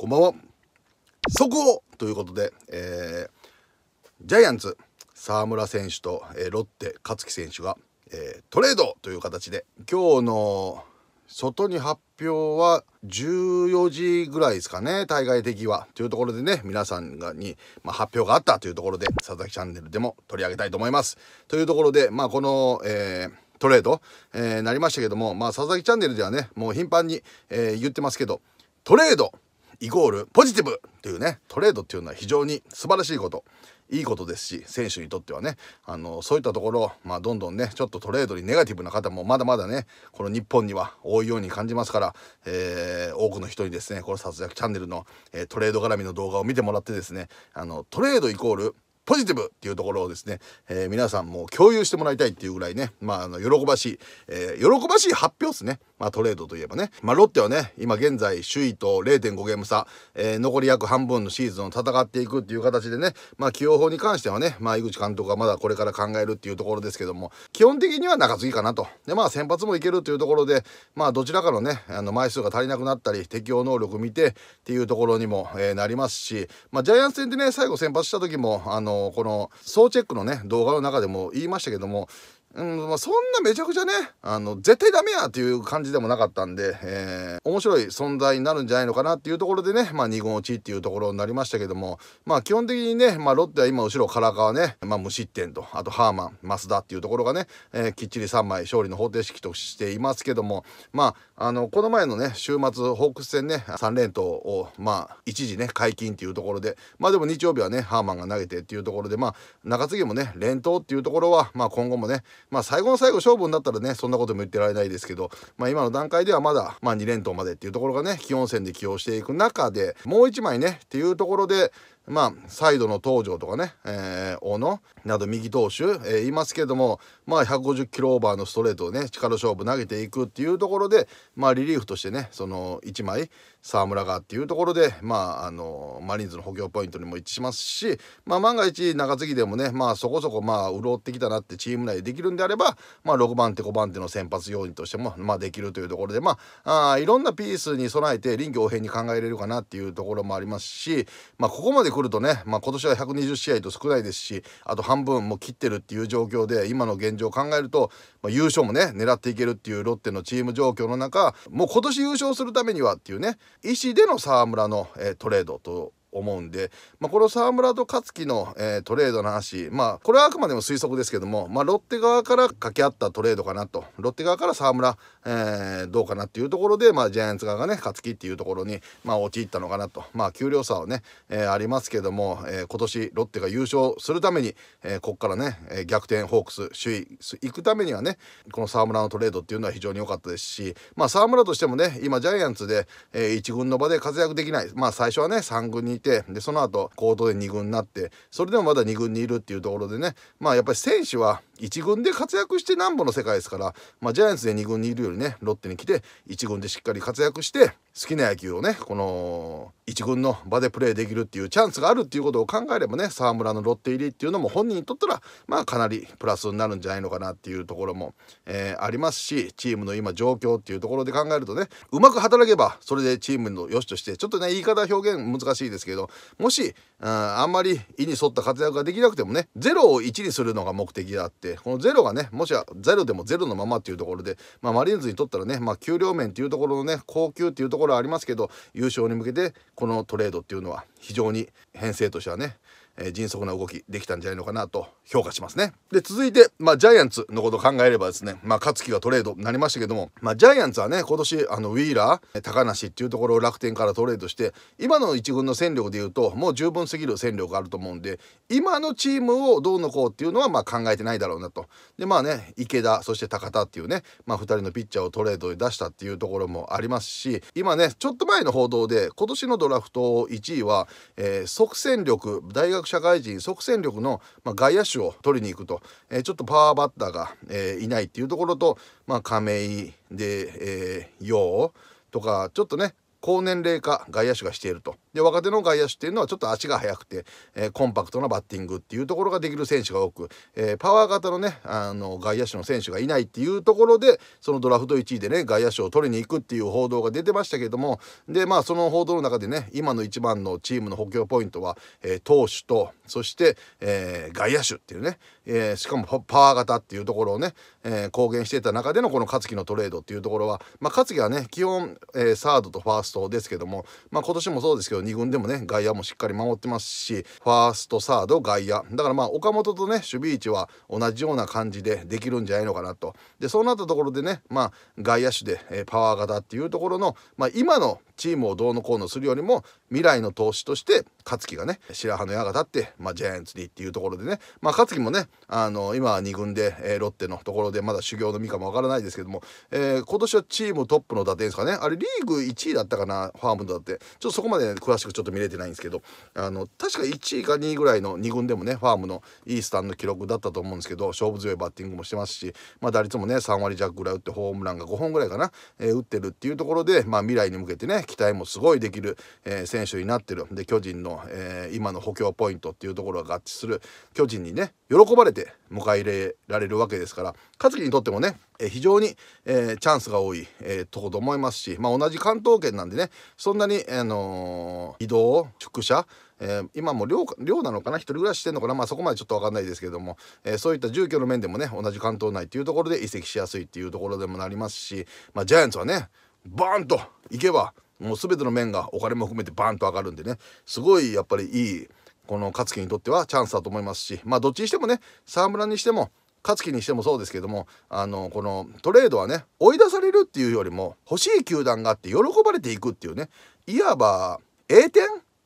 こんばんは速報ということで、えー、ジャイアンツ沢村選手と、えー、ロッテ勝木選手が、えー、トレードという形で今日の外に発表は14時ぐらいですかね対外的はというところでね皆さんがに、まあ、発表があったというところで佐々木チャンネルでも取り上げたいと思いますというところでまあこの、えー、トレード、えー、なりましたけども、まあ、佐々木チャンネルではねもう頻繁に、えー、言ってますけどトレードイコールポジティブというねトレードっていうのは非常に素晴らしいこといいことですし選手にとってはねあのそういったところ、まあ、どんどんねちょっとトレードにネガティブな方もまだまだねこの日本には多いように感じますから、えー、多くの人にですねこの「殺戮チャンネルの」えー、トレード絡みの動画を見てもらってですねあのトレードイコールポジティブっていうところをですね、えー、皆さんも共有してもらいたいっていうぐらいね、まあ、あの、喜ばしい、えー、喜ばしい発表ですね。まあ、トレードといえばね。まあ、ロッテはね、今現在首位と0.5ゲーム差、えー、残り約半分のシーズンを戦っていくっていう形でね、まあ、起用法に関してはね、まあ、井口監督はまだこれから考えるっていうところですけども、基本的には中継ぎかなと。で、まあ、先発もいけるというところで、まあ、どちらかのね、あの、枚数が足りなくなったり、適応能力見てっていうところにも、えー、なりますし、まあ、ジャイアンツ戦でね、最後先発した時も、あの、この総チェックのね動画の中でも言いましたけどもん、まあ、そんなめちゃくちゃね、あの、絶対ダメやっていう感じでもなかったんで、えー、面白い存在になるんじゃないのかなっていうところでね、まあ、2軍落ちっていうところになりましたけども、まあ、基本的にね、まあ、ロッテは今後ろ唐川ね、まあ、無失点と、あとハーマン、増田っていうところがね、えー、きっちり3枚勝利の方程式としていますけども、まあ、あの、この前のね、週末、ホークス戦ね、3連投を、まあ、一時ね、解禁っていうところで、まあ、でも日曜日はね、ハーマンが投げてっていうところで、まあ、中継ぎもね、連投っていうところは、まあ、今後もね、まあ最後の最後勝負になったらねそんなことも言ってられないですけど、まあ、今の段階ではまだ、まあ、2連投までっていうところがね基本戦で起用していく中でもう1枚ねっていうところでまあ、サイドの東條とかね、えー、小野など右投手、えー、いますけども、まあ、150キロオーバーのストレートをね力勝負投げていくっていうところで、まあ、リリーフとしてねその1枚沢村がっていうところで、まあ、あのマリーンズの補強ポイントにも一致しますし、まあ、万が一中継ぎでもね、まあ、そこそこまあ潤ってきたなってチーム内でできるんであれば、まあ、6番手5番手の先発要員としても、まあ、できるというところで、まあ、あいろんなピースに備えて臨機応変に考えれるかなっていうところもありますし、まあ、ここまで来るとね、まあ、今年は120試合と少ないですしあと半分も切ってるっていう状況で今の現状を考えると、まあ、優勝もね狙っていけるっていうロッテのチーム状況の中もう今年優勝するためにはっていうね意思での沢村の、えー、トレードと思うんで、まあ、この沢村と勝樹の、えー、トレードの話、まあ、これはあくまでも推測ですけども、まあ、ロッテ側から掛け合ったトレードかなとロッテ側から沢村、えー、どうかなっていうところで、まあ、ジャイアンツ側がね勝樹っていうところに、まあ、陥ったのかなと、まあ、給料差はね、えー、ありますけども、えー、今年ロッテが優勝するために、えー、ここからね、えー、逆転ホークス首位行くためにはねこの沢村のトレードっていうのは非常に良かったですし、まあ、沢村としてもね今ジャイアンツで、えー、1軍の場で活躍できない、まあ、最初はね3軍にてでその後コートで2軍になってそれでもまだ2軍にいるっていうところでねまあやっぱり選手は1軍で活躍してなんぼの世界ですから、まあ、ジャイアンツで2軍にいるよりねロッテに来て1軍でしっかり活躍して好きな野球をねこの一軍の場でプレーできるっていうチャンスがあるっていうことを考えればね沢村のロッテ入りっていうのも本人にとったらまあかなりプラスになるんじゃないのかなっていうところも、えー、ありますしチームの今状況っていうところで考えるとねうまく働けばそれでチームの良しとしてちょっとね言い方表現難しいですけどもし、うん、あんまり意に沿った活躍ができなくてもね0を1にするのが目的であってこの0がねもしは0でも0のままっていうところで、まあ、マリーンズにとったらね、まあ、給料面っていうところのね高級っていうところころはありますけど優勝に向けてこのトレードっていうのは非常に編成としてはねえ迅速な動きできたんじゃないのかなと評価しますね。で、続いて、まあ、ジャイアンツのことを考えればですね、まあ、勝気がトレードになりましたけども、まあ、ジャイアンツはね、今年、あの、ウィーラー、高梨っていうところを楽天からトレードして、今の一軍の戦力でいうと、もう十分すぎる戦力があると思うんで、今のチームをどうのこうっていうのは、まあ、考えてないだろうなと。で、まあね、池田、そして高田っていうね、まあ、2人のピッチャーをトレードで出したっていうところもありますし、今ね、ちょっと前の報道で、今年のドラフト1位は、えー、即戦力、大学社会人即戦力の、まあ、外野手を取りに行くと、えー、ちょっとパワーバッターが、えー、いないっていうところと、まあ、亀井で、えー、陽とかちょっとね高年齢化外野手がしているとで若手の外野手っていうのはちょっと足が速くて、えー、コンパクトなバッティングっていうところができる選手が多く、えー、パワー型のねあの外野手の選手がいないっていうところでそのドラフト1位でね外野手を取りに行くっていう報道が出てましたけどもでまあその報道の中でね今の一番のチームの補強ポイントは、えー、投手とそして、え外野手っていうね、えしかもパワー型っていうところをね、え公言してた中でのこの勝木のトレードっていうところは、まあ、勝木はね基本、えサードとファーストストですけども、まあ、今年もそうですけど2軍でもね外野もしっかり守ってますしファーストサード外野だからまあ岡本とね守備位置は同じような感じでできるんじゃないのかなとでそうなったところでね、まあ、外野手で、えー、パワー型っていうところの、まあ、今のチームをどうのこうのするよりも未来の投資として勝木がね白羽の矢が立って、まあ、ジャイアンツにっていうところでね、まあ、勝木もねあの今は2軍で、えー、ロッテのところでまだ修行の身かもわからないですけども、えー、今年はチームトップの打点ですかねあれリーグ1位だったかなファームだってちょっとそこまで、詳しくちょっと見れてないんですけどあの確か1位か2位ぐらいの2軍でもねファームのいいスタンの記録だったと思うんですけど勝負強いバッティングもしてますし、まあ、打率もね3割弱ぐらい打ってホームランが5本ぐらいかな、えー、打ってるっていうところで、まあ、未来に向けてね期待もすごいできる、えー、選手になってるで巨人の、えー、今の補強ポイントっていうところが合致する巨人にね喜ばれて迎え入れられるわけですから勝木にとってもねえ非常に、えー、チャンスが多い、えー、とこと思いますし、まあ、同じ関東圏なんでねそんなに、あのー、移動宿舎えー、今も寮寮なのかな一人暮らししてんのかなまあそこまでちょっと分かんないですけども、えー、そういった住居の面でもね同じ関東内っていうところで移籍しやすいっていうところでもなりますし、まあ、ジャイアンツはねバーンと行けばもう全ての面がお金も含めてバーンと上がるんでねすごいやっぱりいいこの勝家にとってはチャンスだと思いますしまあどっちにしてもね沢村にしても勝樹にしてもそうですけどもあのこのトレードはね追い出されるっていうよりも欲しい球団があって喜ばれていくっていうねいわば栄転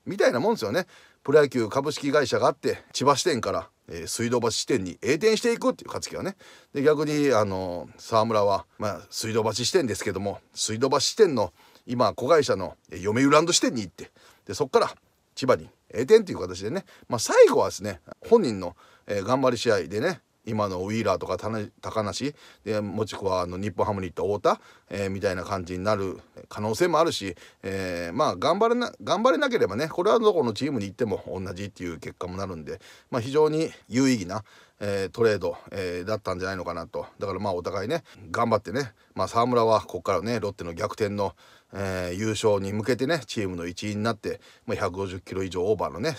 みたいなもんですよね。プロ野球株式会社があって千葉支店から、えー、水道橋支店に栄転していくっていう勝樹はねで逆にあの沢村は、まあ、水道橋支店ですけども水道橋支店の今子会社の嫁ユランド支店に行ってでそこから千葉に栄転という形でね、まあ、最後はですね本人の、えー、頑張り試合でね今のウィーラーとか高梨でもしくはあの日本ハムに行った太田、えー、みたいな感じになる可能性もあるし、えー、まあ頑張れな頑張れなければねこれはどこのチームに行っても同じっていう結果もなるんで、まあ、非常に有意義な、えー、トレード、えー、だったんじゃないのかなとだからまあお互いね頑張ってね、まあ、沢村はここからねロッテの逆転の、えー、優勝に向けてねチームの一員になって、まあ、150キロ以上オーバーのね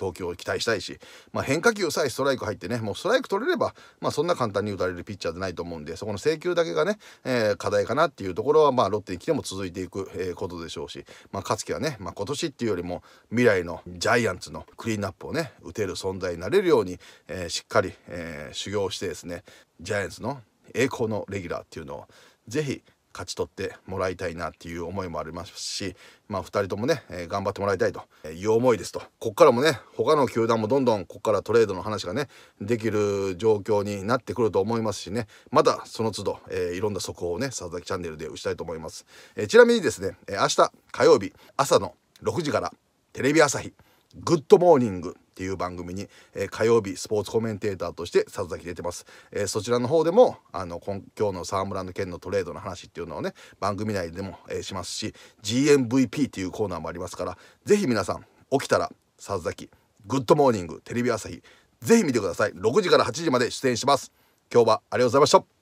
東京を期待したいし、まあ、変化球さえストライク入ってねもうストライク取れれば、まあ、そんな簡単に打たれるピッチャーじゃないと思うんでそこの制球だけがね、えー、課題かなっていうところは、まあ、ロッテに来ても続いていく、えことでしょうし、まあ、勝木はね、まあ、今年っていうよりも未来のジャイアンツのクリーンアップをね打てる存在になれるように、えー、しっかり、えー、修行してですねジャイアンツの栄光のレギュラーっていうのをぜひ勝ち取ってもらいたいなっていう思いもありますし、まあ、2人ともね、えー、頑張ってもらいたいという思いですとこっからもね他の球団もどんどんここからトレードの話がねできる状況になってくると思いますしねまたその都度、えー、いろんな速報をね佐々木チャンネルで打ちたいと思います、えー、ちなみにですね明日火曜日朝の6時からテレビ朝日「グッドモーニング」っていう番組に、えー、火曜日スポーツコメンテーターとして里崎出てます、えー、そちらの方でもあの今今日の沢村の件のトレードの話っていうのをね番組内でも、えー、しますし GMVP っていうコーナーもありますから是非皆さん起きたら里崎グッドモーニングテレビ朝日是非見てください6時から8時まで出演します今日はありがとうございました